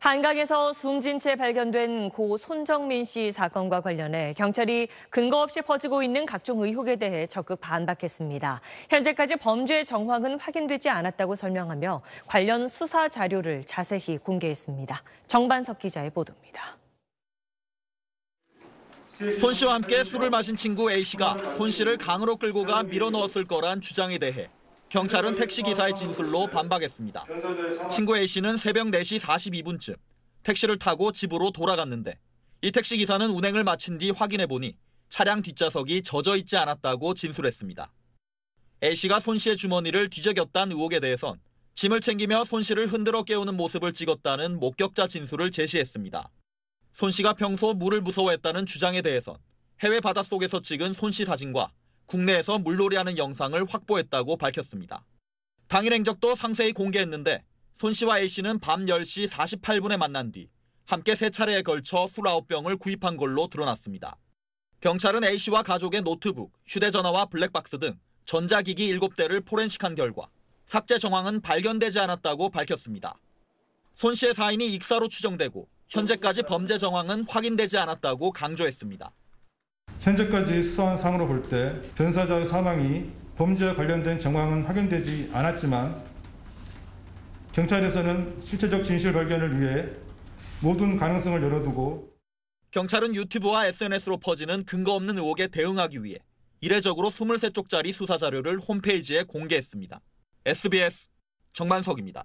한강에서 숨진 채 발견된 고 손정민 씨 사건과 관련해 경찰이 근거 없이 퍼지고 있는 각종 의혹에 대해 적극 반박했습니다. 현재까지 범죄 정황은 확인되지 않았다고 설명하며 관련 수사 자료를 자세히 공개했습니다. 정반석 기자의 보도입니다. 손 씨와 함께 술을 마신 친구 A 씨가 손 씨를 강으로 끌고 가 밀어 넣었을 거란 주장에 대해 경찰은 택시기사의 진술로 반박했습니다. 친구 A씨는 새벽 4시 42분쯤 택시를 타고 집으로 돌아갔는데 이 택시기사는 운행을 마친 뒤 확인해보니 차량 뒷좌석이 젖어있지 않았다고 진술했습니다. A씨가 손씨의 주머니를 뒤적였다는 의혹에 대해선 짐을 챙기며 손씨를 흔들어 깨우는 모습을 찍었다는 목격자 진술을 제시했습니다. 손씨가 평소 물을 무서워했다는 주장에 대해선 해외 바닷속에서 찍은 손씨 사진과 국내에서 물놀이하는 영상을 확보했다고 밝혔습니다. 당일 행적도 상세히 공개했는데 손 씨와 A 씨는 밤 10시 48분에 만난 뒤 함께 세 차례에 걸쳐 술 9병을 구입한 걸로 드러났습니다. 경찰은 A 씨와 가족의 노트북, 휴대전화와 블랙박스 등 전자기기 7대를 포렌식한 결과 삭제 정황은 발견되지 않았다고 밝혔습니다. 손 씨의 사인이 익사로 추정되고 현재까지 범죄 정황은 확인되지 않았다고 강조했습니다. 현재까지 수사한 상으로 볼 때 변사자의 사망이 범죄와 관련된 정황은 확인되지 않았지만 경찰에서는 실체적 진실 발견을 위해 모든 가능성을 열어두고 경찰은 유튜브와 SNS로 퍼지는 근거 없는 의혹에 대응하기 위해 이례적으로 23쪽짜리 수사 자료를 홈페이지에 공개했습니다. SBS 정만석입니다.